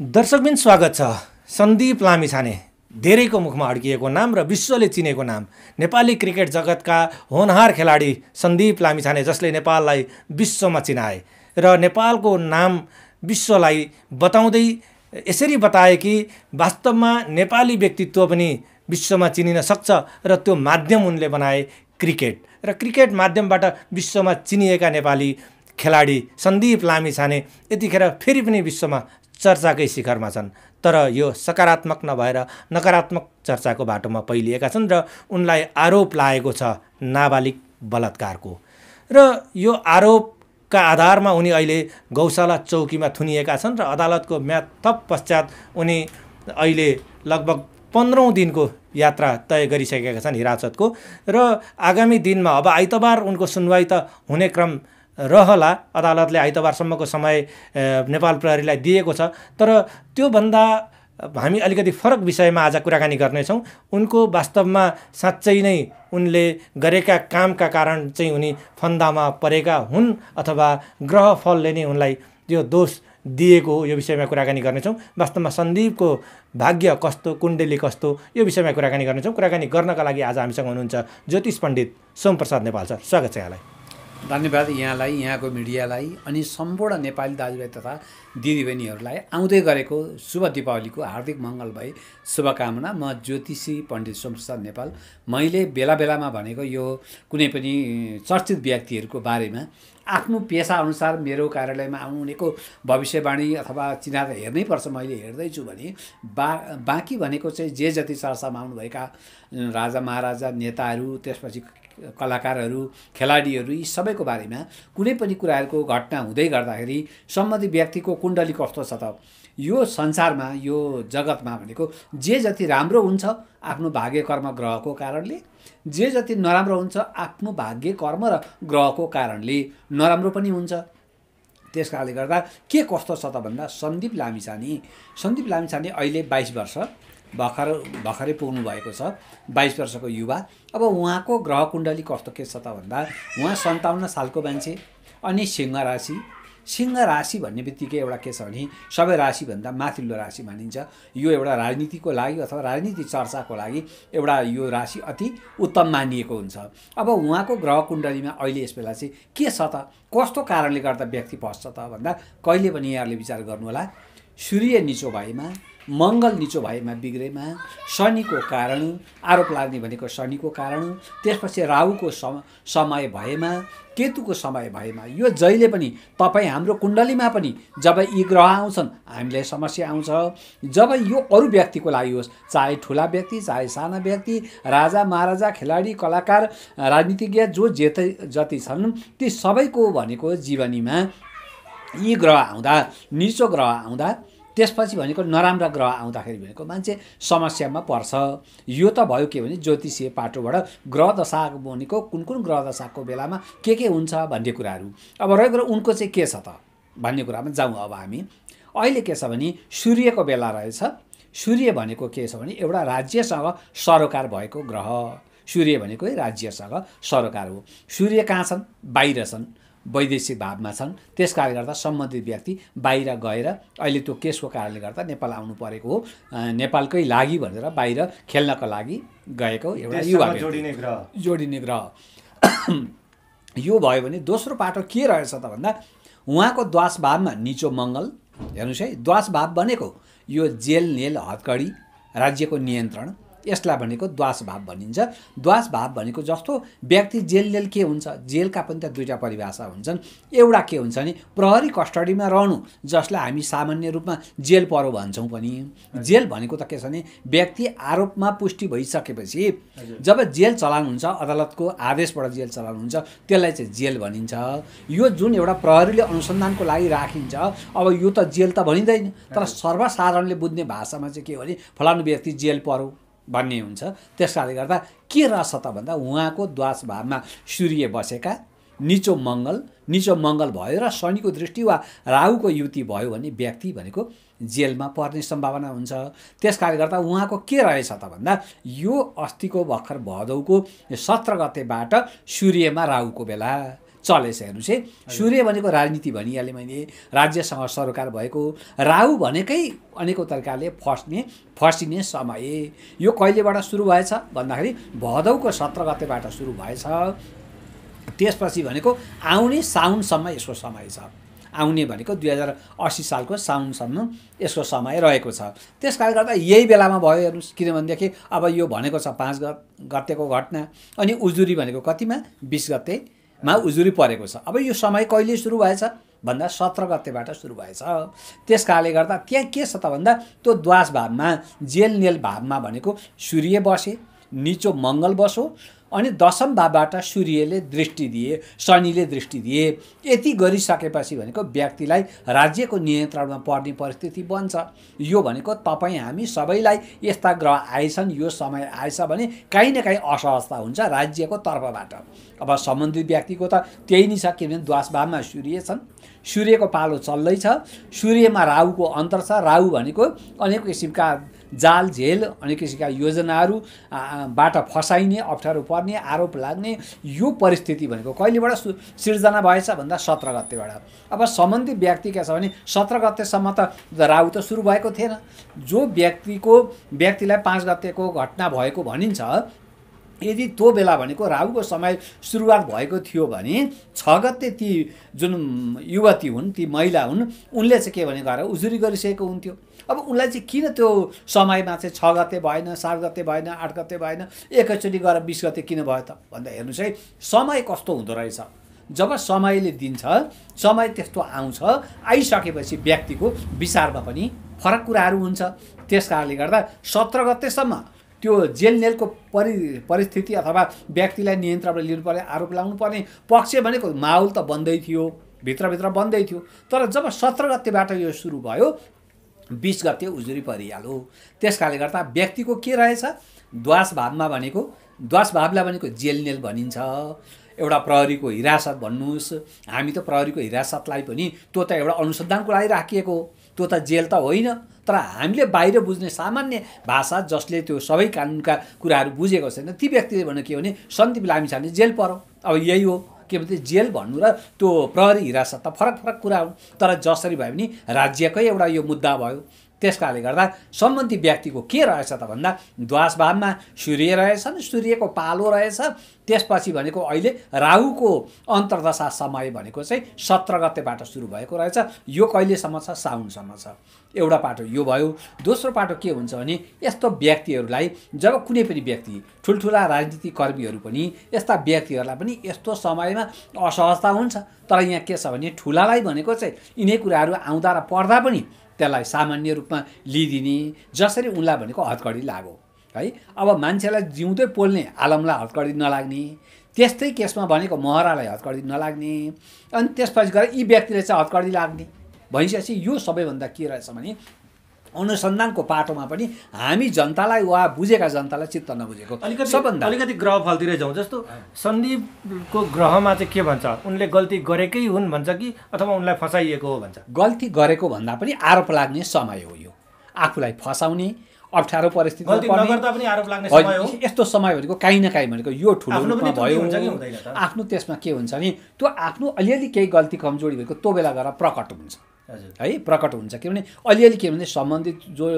दर्शकबिन स्वागत छ सन्दीप लामिछाने धेरैको मुखमा अड्किएको नाम र विश्वले चिनेको नाम नेपाली क्रिकेट जगतका होनहार खेलाडी सन्दीप लामिछाने जसले नेपाललाई विश्वमा चिनाए र नेपालको नाम विश्वलाई बताउँदै यसरी बताए कि वास्तवमा नेपाली व्यक्तित्व पनि विश्वमा चिनिन सक्छ र त्यो माध्यम उनले बनाए क्रिकेट र क्रिकेट माध्यमबाट विश्वमा चिनिएका नेपाली खेलाडी सन्दीप लामिछाने यतिखेर फेरि पनि विश्वमा चर्चाकै शिखरमा छन् तर यो सकारात्मक नभएर नकारात्मक चर्चाको बाटोमा पहिलिएका छन् र उनलाई आरोप लागेको छ नाबालिग बलात्कारको र यो आरोपका आधारमा उनी अहिले गौशाला चौकीमा थुनिएका छन् र अदालतको म्याद थप पश्चात उनी अहिले लगभग पन्ध्रौँ दिनको यात्रा तय गरिसकेका छन् हिरासतको र आगामी दिनमा अब आइतबार उनको सुनवाई त हुने क्रम रहला अदालतले आइतबारसम्मको समय नेपाल प्रहरीलाई दिएको छ तर त्योभन्दा हामी अलिकति फरक विषयमा आज कुराकानी गर्नेछौँ उनको वास्तवमा साँच्चै नै उनले गरेका कामका कारण चाहिँ उनी फन्दामा परेका हुन् अथवा ग्रहफलले नै उनलाई यो दोष दिएको हो यो विषयमा कुराकानी गर्नेछौँ वास्तवमा सन्दीपको भाग्य कस्तो कुण्डली कस्तो यो विषयमा कुराकानी गर्नेछौँ कुराकानी गर्नका लागि आज हामीसँग हुनुहुन्छ ज्योतिष पण्डित सोमप्रसाद नेपाल सर स्वागत छ यहाँलाई धन्यवाद यहाँलाई यहाँको मिडियालाई अनि सम्पूर्ण नेपाली दाजुभाइ तथा दिदीबहिनीहरूलाई आउँदै गरेको शुभ दिपावलीको हार्दिक मङ्गल भए शुभकामना म ज्योतिषी पण्डित सोमप्रसाद नेपाल मैले बेला बेलामा भनेको यो कुनै पनि चर्चित व्यक्तिहरूको बारेमा आफ्नो पेसाअनुसार मेरो कार्यालयमा आउनेको भविष्यवाणी अथवा हेर्नै पर्छ मैले हेर्दैछु भने बा बाँकी भनेको चाहिँ जे जति चर्चामा आउनुभएका राजा महाराजा नेताहरू त्यसपछि कलाकारहरू खेलाडीहरू यी सबैको बारेमा कुनै पनि कुराहरूको घटना हुँदै गर्दाखेरि सम्बन्धित व्यक्तिको कुण्डली कस्तो छ त यो संसारमा यो जगतमा भनेको जे जति राम्रो हुन्छ आफ्नो भाग्य कर्म ग्रहको कारणले जे जति नराम्रो हुन्छ आफ्नो भाग्य कर्म र ग्रहको कारणले नराम्रो पनि हुन्छ त्यस कारणले गर्दा के कस्तो छ त भन्दा सन्दीप लामिछाने सन्दीप लामिछाने अहिले बाइस वर्ष भर्खर भर्खरै पुग्नु भएको छ बाइस वर्षको युवा अब उहाँको ग्रह कुण्डली कस्तो के छ त भन्दा उहाँ सन्ताउन्न सालको मान्छे अनि सिंह राशि सिंह राशि भन्ने बित्तिकै एउटा के छ भने सबै राशिभन्दा माथिल्लो राशि मानिन्छ यो एउटा राजनीतिको लागि अथवा राजनीति चर्चाको लागि एउटा यो राशि अति उत्तम मानिएको हुन्छ अब उहाँको ग्रह कुण्डलीमा अहिले यस बेला चाहिँ के छ त कस्तो कारणले गर्दा व्यक्ति फस्छ त भन्दा कहिले पनि यहाँहरूले विचार गर्नुहोला सूर्य निचो भएमा मङ्गल निचो भएमा बिग्रेमा शनिको कारण आरोप लाग्ने भनेको शनिको कारण त्यसपछि राहुको समय भएमा केतुको समय भएमा यो जहिले पनि तपाईँ हाम्रो कुण्डलीमा पनि जब यी ग्रह आउँछन् हामीलाई समस्या आउँछ जब यो अरू व्यक्तिको लागि होस् चाहे ठुला व्यक्ति चाहे साना व्यक्ति राजा महाराजा खेलाडी कलाकार राजनीतिज्ञ जो जेत जति छन् ती सबैको भनेको जीवनीमा यी ग्रह आउँदा निचो ग्रह आउँदा त्यसपछि भनेको नराम्रा ग्रह आउँदाखेरि भनेको मान्छे समस्यामा पर्छ यो त भयो के भने ज्योतिषीय पाटोबाट ग्रह दशा भनेको कुन कुन ग्रह दशाको बेलामा के के हुन्छ भन्ने कुराहरू अब रहेको कुरा उनको चाहिँ के छ त भन्ने कुरामा जाउँ अब हामी अहिले के छ भने सूर्यको बेला रहेछ सूर्य भनेको के छ भने एउटा राज्यसँग सरोकार भएको ग्रह सूर्य भनेको राज्यसँग सरोकार हो सूर्य कहाँ छन् बाहिर छन् वैदेशिक भावमा छन् त्यस कारणले गर्दा सम्बन्धित व्यक्ति बाहिर गएर अहिले त्यो केसको कारणले गर्दा नेपाल आउनु परेको हो नेपालकै लागि भनेर बाहिर खेल्नको लागि गएको एउटा युवा जोडिने ग्रह जोडिने ग्रह यो भयो भने दोस्रो पाटो के रहेछ त भन्दा उहाँको द्वास भावमा निचो मङ्गल हेर्नुहोस् है द्वास भाव बनेको यो जेल नेल हत्कडी राज्यको नियन्त्रण यसलाई भनेको द्वास भाव भनिन्छ द्वास भाव भनेको जस्तो व्यक्ति जेल जेल के हुन्छ जेलका पनि त दुईवटा परिभाषा हुन्छन् एउटा के हुन्छ भने प्रहरी कस्टडीमा रहनु जसलाई हामी सामान्य रूपमा जेल परो भन्छौँ पनि जेल भनेको त के छ भने व्यक्ति आरोपमा पुष्टि भइसकेपछि जब जेल चलाउनुहुन्छ अदालतको आदेशबाट जेल चलाउनुहुन्छ त्यसलाई चाहिँ जेल भनिन्छ यो जुन एउटा प्रहरीले अनुसन्धानको लागि राखिन्छ अब यो त जेल त भनिँदैन तर सर्वसाधारणले बुझ्ने भाषामा चाहिँ के हो भने फलानु व्यक्ति जेल परो भन्ने हुन्छ त्यस कारणले गर्दा के रहेछ त भन्दा उहाँको द्वास भावमा सूर्य बसेका निचो मङ्गल निचो मङ्गल भयो र शनिको दृष्टि वा राहुको युति भयो भने व्यक्ति भनेको जेलमा पर्ने सम्भावना हुन्छ त्यस कारणले गर्दा उहाँको के रहेछ त भन्दा यो अस्तिको भर्खर भदौको सत्र गतेबाट सूर्यमा राहुको बेला चलेछ हेर्नुहोस् है सूर्य भनेको राजनीति भनिहालेँ मैले राज्यसँग सरकार भएको राहु भनेकै अनेकौँ तरिकाले फस्ने फसिने समय यो कहिलेबाट सुरु भएछ भन्दाखेरि भदौको सत्र गतेबाट सुरु भएछ त्यसपछि भनेको आउने साउनसम्म यसको समय छ आउने भनेको दुई हजार असी सालको साउनसम्म यसको समय रहेको छ त्यस कारणले गर्दा यही बेलामा भयो हेर्नुहोस् किनभनेदेखि अब यो भनेको छ पाँच गतेको घटना अनि उजुरी भनेको कतिमा बिस गते मा उजुरी परेको छ अब यो समय कहिले सुरु भएछ भन्दा सत्र गतेबाट सुरु भएछ त्यस कारणले गर्दा त्यहाँ के छ त भन्दा त्यो द्वास भावमा जेल नेल भावमा भनेको सूर्य बसे निचो मङ्गल बसो अनि दशम भावबाट सूर्यले दृष्टि दिए शनिले दृष्टि दिए यति गरिसकेपछि भनेको व्यक्तिलाई राज्यको नियन्त्रणमा पर्ने परिस्थिति बन्छ यो भनेको तपाईँ हामी सबैलाई यस्ता ग्रह आएछन् यो समय आएछ भने काहीँ न काहीँ असहजता हुन्छ राज्यको तर्फबाट अब सम्बन्धित व्यक्तिको त त्यही नै छ किनभने भावमा सूर्य छन् सूर्यको पालो चल्दैछ सूर्यमा राहुको अन्तर छ राहु भनेको अनेक किसिमका जाल झेल अनेक किसिमका योजनाहरूबाट फसाइने अप्ठ्यारो पर्ने आरोप लाग्ने यो परिस्थिति भनेको कहिलेबाट सिर्जना भएछ भन्दा सत्र गतेबाट अब सम्बन्धित व्यक्ति के छ भने सत्र गतेसम्म त राहु त सुरु भएको थिएन जो व्यक्तिको व्यक्तिलाई पाँच गतेको घटना भएको भनिन्छ यदि त्यो बेला भनेको राहुको समय सुरुवात भएको थियो भने छ गते ती जुन युवती हुन् ती महिला हुन् उनले चाहिँ के भने गएर उजुरी गरिसकेको हुन्थ्यो अब उनलाई चाहिँ किन त्यो समयमा चाहिँ छ गते भएन सात गते भएन आठ गते भएन एकैचोटि गएर बिस गते किन भयो त भन्दा हेर्नुहोस् है समय कस्तो हुँदो रहेछ जब समयले दिन्छ समय त्यस्तो आउँछ आइसकेपछि व्यक्तिको विचारमा पनि फरक कुराहरू हुन्छ त्यस कारणले गर्दा सत्र गतेसम्म त्यो जेलनेलको परि परिस्थिति अथवा व्यक्तिलाई नियन्त्रणमा लिनु पर्ने आरोप पर्ने पक्ष भनेको माहौल त बन्दै थियो भित्रभित्र बन्दै थियो तर जब सत्र गतेबाट यो सुरु भयो बिस गते उजुरी परिहाल्यो त्यस कारणले गर्दा व्यक्तिको के रहेछ द्वास भावमा भनेको द्वास भावलाई भनेको जेलनेल भनिन्छ एउटा प्रहरीको हिरासत भन्नुहोस् हामी त प्रहरीको हिरासतलाई पनि त्यो त एउटा अनुसन्धानको लागि राखिएको हो त्यो त जेल त होइन तर हामीले बाहिर बुझ्ने सामान्य भाषा जसले त्यो सबै कानुनका कुराहरू बुझेको छैन ती व्यक्तिले भने के हो भने सन्दीप लामिछाने जेल परौँ अब यही हो के भन्छ जेल भन्नु र त्यो प्रहरी हिरासत त फरक फरक कुरा हो तर जसरी भयो भने राज्यकै एउटा यो मुद्दा भयो त्यस कारणले गर्दा सम्बन्धी व्यक्तिको के रहेछ त भन्दा द्वासभावमा सूर्य रहेछन् सूर्यको पालो रहेछ त्यसपछि भनेको अहिले राहुको अन्तर्दशा समय भनेको चाहिँ सत्र गतेबाट सुरु भएको रहेछ यो कहिलेसम्म छ साउनसम्म छ एउटा पाटो यो भयो दोस्रो पाटो के हुन्छ भने यस्तो व्यक्तिहरूलाई जब कुनै पनि व्यक्ति ठुल्ठुला राजनीति कर्मीहरू पनि यस्ता व्यक्तिहरूलाई पनि यस्तो समयमा असहजता हुन्छ तर यहाँ के छ भने ठुलालाई भनेको चाहिँ यिनै कुराहरू आउँदा र पढ्दा पनि त्यसलाई सामान्य रूपमा लिइदिने जसरी उनलाई भनेको हतकडी लागो है अब मान्छेलाई जिउँदै पोल्ने आलमलाई हतकडी नलाग्ने त्यस्तै केसमा भनेको महरालाई हतकडी नलाग्ने अनि त्यसपछि गएर यी व्यक्तिले चाहिँ हतकडी लाग्ने भइसकेपछि यो सबैभन्दा के रहेछ भने अनुसन्धानको पाटोमा पनि हामी जनतालाई वा बुझेका जनतालाई चित्त नबुझेको अलिकति सबभन्दा अलिकति ग्रह फल्तिरै जाउँ जस्तो सन्दीपको ग्रहमा चाहिँ के भन्छ उनले गल्ती गरेकै हुन् भन्छ कि अथवा उनलाई फसाइएको हो भन्छ गल्ती गरेको भन्दा पनि आरोप लाग्ने समय हो यो आफूलाई फसाउने अप्ठ्यारो परिस्थिति यस्तो समय भनेको काहीँ न काहीँ भनेको यो ठुलो रूपमा भयो आफ्नो त्यसमा के हुन्छ भने त्यो आफ्नो अलिअलि केही गल्ती कमजोरी भएको त्यो बेला गएर प्रकट हुन्छ है प्रकट हुन्छ किनभने अलिअलि के भने सम्बन्धित जो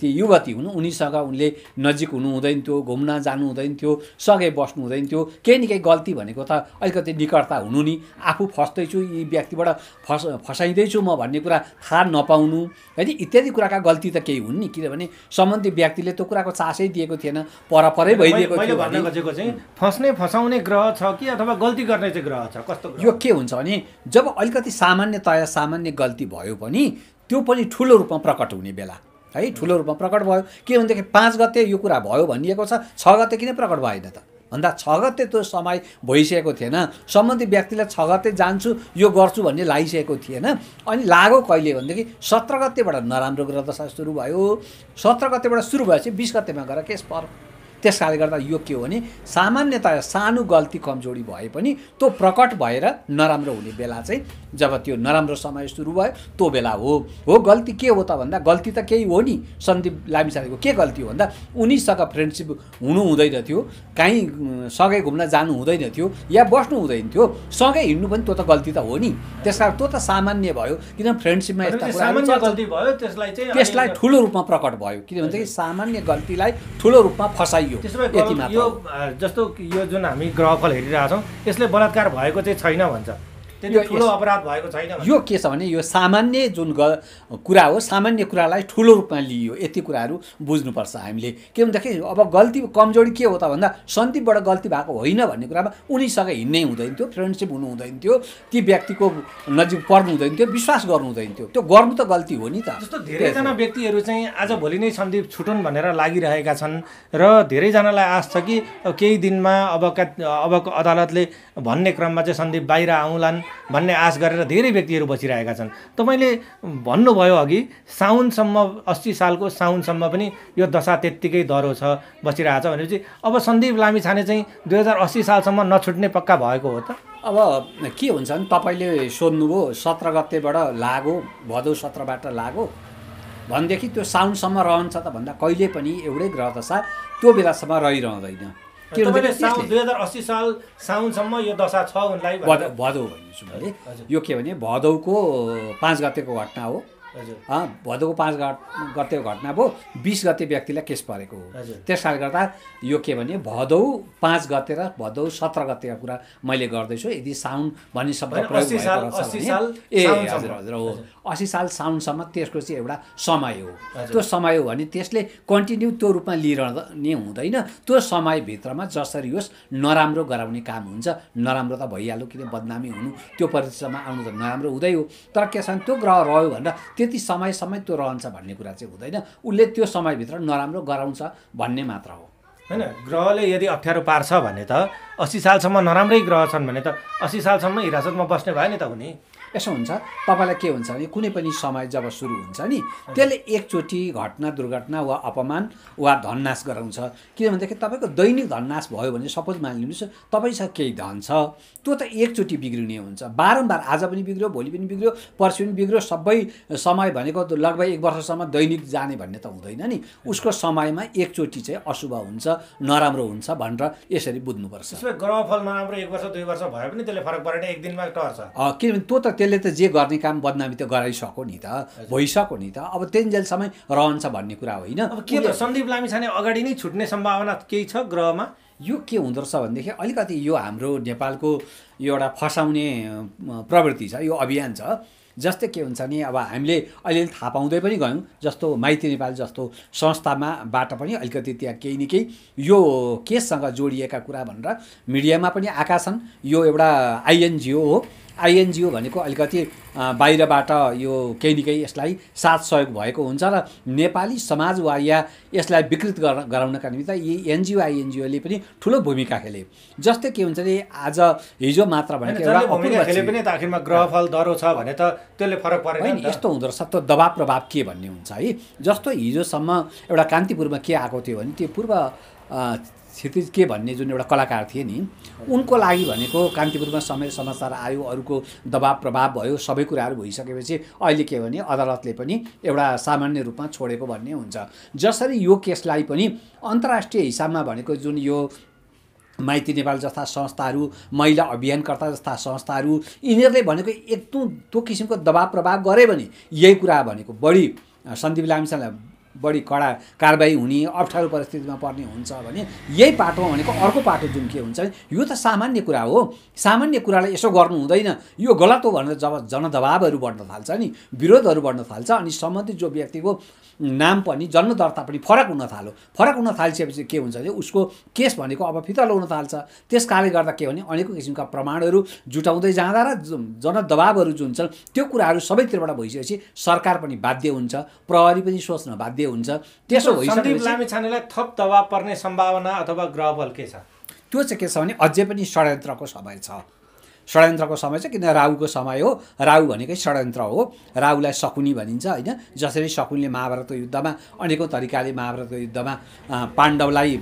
ती युवती हुनु उनीसँग उनले नजिक हुनु हुँदैन थियो घुम्न जानु हुँदैन थियो सँगै बस्नु हुँदैन थियो केही न केही गल्ती भनेको त अलिकति निकटता हुनु नि आफू फस्दैछु यी व्यक्तिबाट फस फसाइँदैछु म भन्ने कुरा थाहा नपाउनु होइन इत्यादि कुराका गल्ती त केही हुन् नि किनभने सम्बन्धित व्यक्तिले त्यो कुराको चासै दिएको थिएन परपरै भइदिएको थियो खोजेको चाहिँ फस्ने फसाउने ग्रह छ कि अथवा गल्ती गर्ने चाहिँ ग्रह छ कस्तो यो के हुन्छ भने जब अलिकति सामान्यतया सामान्य गल्ती गल्ती भयो पनि त्यो पनि ठुलो रूपमा प्रकट हुने बेला है ठुलो रूपमा प्रकट भयो के भनेदेखि पाँच गते यो कुरा भयो भनिएको छ छ गते किन प्रकट भएन त भन्दा छ गते त्यो समय भइसकेको थिएन सम्बन्धित व्यक्तिलाई छ गते जान्छु यो गर्छु भन्ने लागिसकेको थिएन अनि लाग्यो कहिले भनेदेखि सत्र गतेबाट नराम्रो ग्रह दशा सुरु भयो सत्र गतेबाट सुरु भएपछि बिस गतेमा गएर केस पर त्यस कारणले गर्दा यो के हो भने सामान्यतया सानो गल्ती कमजोरी भए पनि त्यो प्रकट भएर नराम्रो हुने बेला चाहिँ जब त्यो नराम्रो समय सुरु भयो त्यो बेला हो हो गल्ती के हो त भन्दा गल्ती त केही हो नि सन्दीप लामिसानेको के गल्ती हो भन्दा उनीसँग फ्रेन्डसिप हुनु हुँदैन थियो काहीँ सँगै घुम्न जानु हुँदैन थियो या बस्नु हुँदैन थियो सँगै हिँड्नु पनि त्यो त गल्ती त हो नि त्यस कारण त्यो त सामान्य भयो किनभने फ्रेन्डसिपमा यस्ता गल्ती भयो त्यसलाई चाहिँ त्यसलाई ठुलो रूपमा प्रकट भयो किन भन्छ सामान्य गल्तीलाई ठुलो रूपमा फसाइयो यति मात्र जस्तो यो जुन हामी ग्रहफल हेरिरहेछौँ यसले बलात्कार भएको चाहिँ छैन भन्छ त्यो ठुलो अपराध भएको छैन यो के छ भने यो सामान्य जुन कुरा हो सामान्य कुरालाई ठुलो रूपमा लियो यति कुराहरू बुझ्नुपर्छ हामीले के भन्दाखेरि अब गल्ती कमजोरी के हो त भन्दा सन्दीपबाट गल्ती भएको होइन भन्ने कुरामा उनीसँग हिँड्नै हुँदैन थियो फ्रेन्डसिप हुनु हुँदैन थियो ती व्यक्तिको नजिक पर्नु हुँदैन थियो विश्वास गर्नु हुँदैन थियो त्यो गर्नु त गल्ती हो नि त जस्तो धेरैजना व्यक्तिहरू चाहिँ आज भोलि नै सन्दीप छुटुन् भनेर लागिरहेका छन् र धेरैजनालाई आश छ कि केही दिनमा अबका अबको अदालतले भन्ने क्रममा चाहिँ सन्दीप बाहिर आउँलान् भन्ने आश गरेर धेरै व्यक्तिहरू बसिरहेका छन् तपाईँले भन्नुभयो अघि साउनसम्म अस्सी सालको साउनसम्म पनि यो दशा त्यत्तिकै दह्रो छ छ भनेपछि अब सन्दीप लामिछाने चाहिँ दुई हजार अस्सी सालसम्म नछुट्ने पक्का भएको हो त अब के हुन्छ भने तपाईँले सोध्नुभयो सत्र गतेबाट लागो भदौ सत्रबाट लागो भनेदेखि त्यो साउनसम्म रहन्छ त भन्दा कहिले पनि एउटै ग्रह दशा त्यो बेलासम्म रहिरहँदैन तपाईँले साउन दुई हजार अस्सी साल साउनसम्म यो दशा छ उनलाई भदौ भनिदिन्छु मैले यो के भने भदौको पाँच गतेको घटना हो भदौको पाँच घट गते घटना भयो बिस गते व्यक्तिलाई केस परेको हो त्यस कारणले गर्दा यो के भने भदौ पाँच गते र भदौ सत्र गतेको कुरा मैले गर्दैछु यदि साउन भन्ने शब्द ए हजुर हजुर हो असी साल साउनसम्म त्यसको चाहिँ एउटा समय हो त्यो समय हो भने त्यसले कन्टिन्यू त्यो रूपमा लिइरहने हुँदैन त्यो समयभित्रमा जसरी होस् नराम्रो गराउने काम हुन्छ नराम्रो त भइहाल्यो किन बदनामी हुनु त्यो परिस्थितिमा आउनु त नराम्रो हुँदै हो तर के छ भने त्यो ग्रह रह्यो भनेर त्यति समयसम्म त्यो रहन्छ भन्ने कुरा चाहिँ हुँदैन उसले त्यो समयभित्र नराम्रो गराउँछ भन्ने मात्र हो होइन ग्रहले यदि अप्ठ्यारो पार्छ भने त असी सालसम्म नराम्रै ग्रह छन् भने त असी सालसम्म हिरासतमा बस्ने भयो नि त हुने यसो हुन्छ तपाईँलाई के हुन्छ भने कुनै पनि समय जब सुरु हुन्छ नि त्यसले एकचोटि घटना दुर्घटना वा अपमान वा धननाश गराउँछ किनभनेदेखि तपाईँको दैनिक धननाश भयो भने सपोज मानिलिनुहोस् तपाईँसँग केही धन छ त्यो त एकचोटि बिग्रिने हुन्छ बारम्बार आज पनि बिग्रियो भोलि पनि बिग्रियो पर्सि पनि बिग्रियो सबै समय भनेको लगभग एक वर्षसम्म दैनिक जाने भन्ने त हुँदैन नि उसको समयमा एकचोटि चाहिँ अशुभ हुन्छ नराम्रो हुन्छ भनेर यसरी बुझ्नुपर्छ ग्रहफल नराम्रो एक वर्ष दुई वर्ष भयो पनि त्यसले फरक परेन एक दिनमा टर्छ किनभने त्यो त त्यसले त जे गर्ने काम बदनामी त गराइसक्यो नि त भइसक्यो नि त अब तेन्जेलसम्म रहन्छ भन्ने कुरा होइन अब के त सन्दीप लामी छाने अगाडि नै छुट्ने सम्भावना केही छ ग्रहमा यो के हुँदो रहेछ भनेदेखि अलिकति यो हाम्रो नेपालको यो एउटा फसाउने प्रवृत्ति छ यो अभियान छ जस्तै के हुन्छ नि अब हामीले अहिले थाहा पाउँदै पनि गयौँ जस्तो माइती नेपाल जस्तो संस्थामा संस्थामाबाट पनि अलिकति त्यहाँ केही न केही यो केससँग जोडिएका कुरा भनेर मिडियामा पनि आएका छन् यो एउटा आइएनजिओ हो आइएनजिओ भनेको अलिकति बाहिरबाट यो केही न केही यसलाई साथ सहयोग भएको हुन्छ र नेपाली समाज वा या यसलाई विकृत गर गराउनका निम्ति यी एनजिओ आइएनजिओले पनि ठुलो भूमिका खेले जस्तै के हुन्छ भने आज हिजो मात्र भनेको एउटा ग्रहफल छ भने त त्यसले फरक परेन यस्तो हुँदो रहेछ त दबाब प्रभाव के भन्ने हुन्छ है जस्तो हिजोसम्म एउटा कान्तिपुरमा के आएको थियो भने त्यो पूर्व क्षितिज के भन्ने जुन एउटा कलाकार थिए नि उनको लागि भनेको कान्तिपुरमा समय समाचार आयो अरूको दबाब प्रभाव भयो सबै कुराहरू भइसकेपछि अहिले के भने अदालतले पनि एउटा सामान्य रूपमा छोडेको भन्ने हुन्छ जसरी यो केसलाई पनि अन्तर्राष्ट्रिय हिसाबमा भनेको जुन यो माइती नेपाल जस्ता संस्थाहरू महिला अभियानकर्ता जस्ता संस्थाहरू यिनीहरूले भनेको एकदम त्यो किसिमको दबाब प्रभाव गरे भने यही कुरा भनेको बढी सन्दीप लामिसालाई बढी कडा कारवाही हुने अप्ठ्यारो परिस्थितिमा पर्ने हुन्छ भने यही पाटोमा भनेको अर्को पाटो जुन के हुन्छ यो त सामान्य कुरा हो सामान्य कुरालाई यसो गर्नु हुँदैन यो गलत हो भनेर जब जनदबावहरू बढ्न थाल्छ नि विरोधहरू बढ्न थाल्छ अनि सम्बन्धित जो व्यक्तिको नाम पनि जन्म दर्ता पनि फरक हुन थाल्यो फरक हुन थालिसकेपछि के हुन्छ भने उसको केस भनेको अब फितलो हुन थाल्छ त्यस कारणले गर्दा के भने अनेकौँ किसिमका प्रमाणहरू जुटाउँदै जाँदा र जनदबावहरू जुन छन् त्यो कुराहरू सबैतिरबाट भइसकेपछि सरकार पनि बाध्य हुन्छ प्रहरी पनि सोच्न बाध्य बाध्य हुन्छ त्यसो भइसकेपछि थप दबाब पर्ने सम्भावना अथवा ग्रह बल के छ त्यो चाहिँ के छ भने अझै पनि षड्यन्त्रको समय छ षड्यन्त्रको समय चाहिँ किन राहुको समय हो राहु भनेकै षड्यन्त्र हो राहुलाई सकुनी भनिन्छ होइन जसरी सकुनले महाभारतको युद्धमा अनेकौँ तरिकाले महाभारतको युद्धमा पाण्डवलाई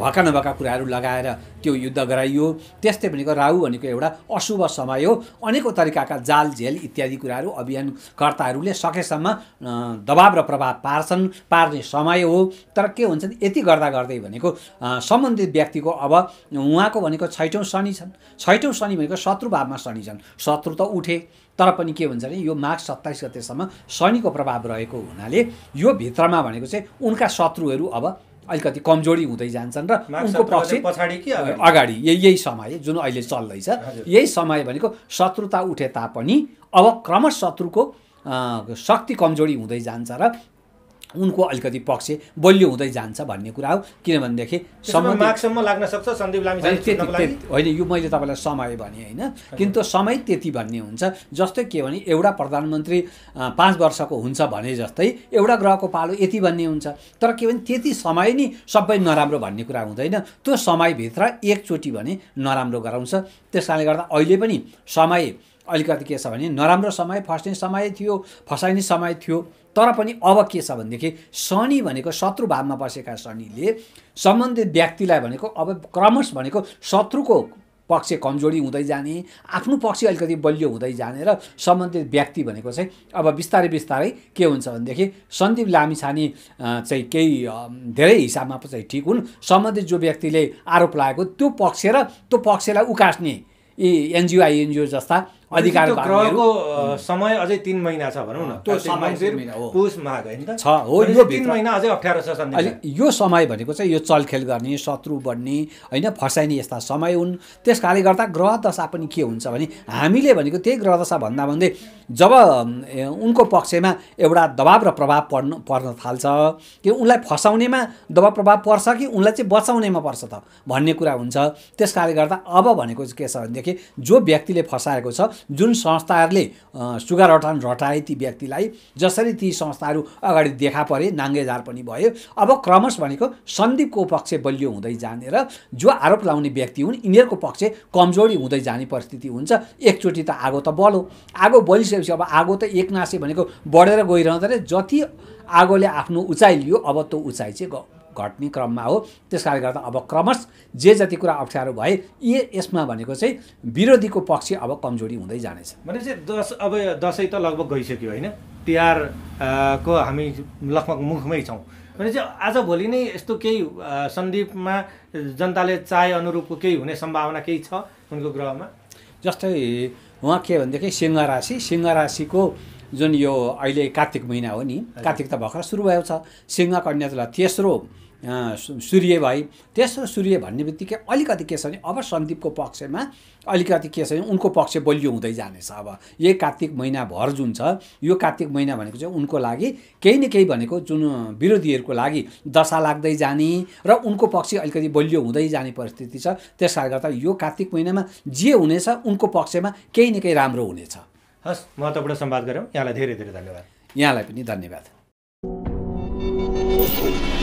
भएका नभएका कुराहरू लगाएर त्यो युद्ध गराइयो त्यस्तै भनेको राहु भनेको एउटा अशुभ समय हो अनेकौँ तरिकाका जाल झेल इत्यादि कुराहरू अभियानकर्ताहरूले सकेसम्म दबाब र प्रभाव पार्छन् पार्ने समय हो तर के हुन्छन् यति गर्दा गर्दै भनेको सम्बन्धित व्यक्तिको अब उहाँको भनेको छैठौँ शनि छन् छैठौँ शनि भनेको शत्रुभावमा शनि छन् शत्रु त उठे तर पनि के भन्छ भने यो माघ सत्ताइस गतेसम्म शनिको प्रभाव रहेको हुनाले यो भित्रमा भनेको चाहिँ उनका शत्रुहरू अब अलिकति कमजोरी हुँदै जान्छन् र उनको पक्ष अगाडि यही यही समय जुन अहिले चल्दैछ यही समय भनेको शत्रुता उठे तापनि अब क्रमशत्रुको शक्ति कमजोरी हुँदै जान्छ र उनको अलिकति पक्ष बलियो हुँदै जान्छ भन्ने कुरा हो किनभनेदेखि लाग्न सक्छ सन्दीप लामी होइन यो मैले तपाईँलाई समय भने होइन किन त्यो समय त्यति भन्ने हुन्छ जस्तै के भने एउटा प्रधानमन्त्री पाँच वर्षको हुन्छ भने जस्तै एउटा ग्रहको पालो यति भन्ने हुन्छ तर के भने त्यति समय नि सबै नराम्रो भन्ने कुरा हुँदैन त्यो समयभित्र एकचोटि भने नराम्रो गराउँछ त्यस कारणले गर्दा अहिले पनि समय अलिकति के छ भने नराम्रो समय फस्ने समय थियो फसाइने समय थियो तर पनि अब के छ भनेदेखि शनि भनेको शत्रु भावमा बसेका शनिले सम्बन्धित व्यक्तिलाई भनेको अब क्रमश भनेको शत्रुको पक्ष कमजोरी हुँदै जाने आफ्नो पक्ष अलिकति बलियो हुँदै जाने र सम्बन्धित व्यक्ति भनेको चाहिँ अब बिस्तारै बिस्तारै के हुन्छ भनेदेखि सन्दीप लामिछाने चाहिँ केही धेरै हिसाबमा चाहिँ ठिक हुन् सम्बन्धित जो व्यक्तिले आरोप लागेको त्यो पक्ष र त्यो पक्षलाई उकास्ने यी एनजिओ आइएनजिओ जस्ता अधिकार ग्रहको समय अझै तिन महिना छ भनौँ न त्यो समय पुष माघ होइन छ हो यो तिन महिना अझै अप्ठ्यारो छ अहिले यो समय भनेको चाहिँ यो चलखेल गर्ने शत्रु बढ्ने होइन फसाइने यस्ता समय हुन् त्यस कारणले गर्दा ग्रह दशा पनि के हुन्छ भने हामीले भनेको त्यही ग्रह दशा भन्दा भन्दै जब उनको पक्षमा एउटा दबाब र प्रभाव पर्नु पर्न थाल्छ कि उनलाई फसाउनेमा दबाब प्रभाव पर्छ कि उनलाई चाहिँ बचाउनेमा पर्छ त भन्ने कुरा हुन्छ त्यस कारणले गर्दा अब भनेको के छ भनेदेखि जो व्यक्तिले फसाएको छ जुन संस्थाहरूले सुगार हटान हटाए ती व्यक्तिलाई जसरी ती संस्थाहरू अगाडि देखा परे नाङ्गेजार पनि भयो अब क्रमश भनेको सन्दीपको पक्ष बलियो हुँदै जाने र जो आरोप लाउने व्यक्ति हुन् यिनीहरूको पक्ष कमजोरी हुँदै जाने परिस्थिति हुन्छ एकचोटि त आगो त बलो आगो बलिसकेपछि अब आगो त एक भनेको बढेर गइरहँदा जति आगोले आफ्नो उचाइ लियो अब त्यो उचाइ चाहिँ गयो घट्ने क्रममा हो त्यस कारणले गर्दा अब क्रमशः जे जति कुरा अप्ठ्यारो भए यी यसमा भनेको चाहिँ विरोधीको पक्ष अब कमजोरी हुँदै जानेछ भनेपछि दस अब दसैँ त लगभग गइसक्यो होइन तिहारको हामी लगभग मुखमै छौँ भनेपछि आजभोलि नै यस्तो केही सन्दीपमा जनताले चाहे अनुरूपको केही हुने सम्भावना केही छ उनको ग्रहमा जस्तै उहाँ के भनेदेखि सिंह राशि सिंह राशिको जुन यो अहिले कार्तिक महिना हो नि कार्तिक त भर्खर सुरु भएको छ सिंह कन्यातुला तेस्रो सूर्य भाइ तेस्रो सूर्य भन्ने बित्तिकै अलिकति के छ भने अब सन्दीपको पक्षमा अलिकति के छ भने उनको पक्ष बलियो हुँदै जानेछ अब यही कार्तिक महिनाभर जुन छ यो कार्तिक महिना भनेको चाहिँ उनको लागि केही न केही भनेको जुन विरोधीहरूको लागि दशा लाग्दै जाने र उनको पक्ष अलिकति बलियो हुँदै जाने परिस्थिति छ त्यस गर्दा यो कार्तिक महिनामा जे हुनेछ उनको पक्षमा केही न केही राम्रो हुनेछ हस् महत्त्वपूर्ण संवाद गऱ्यौँ यहाँलाई धेरै धेरै धन्यवाद यहाँलाई पनि धन्यवाद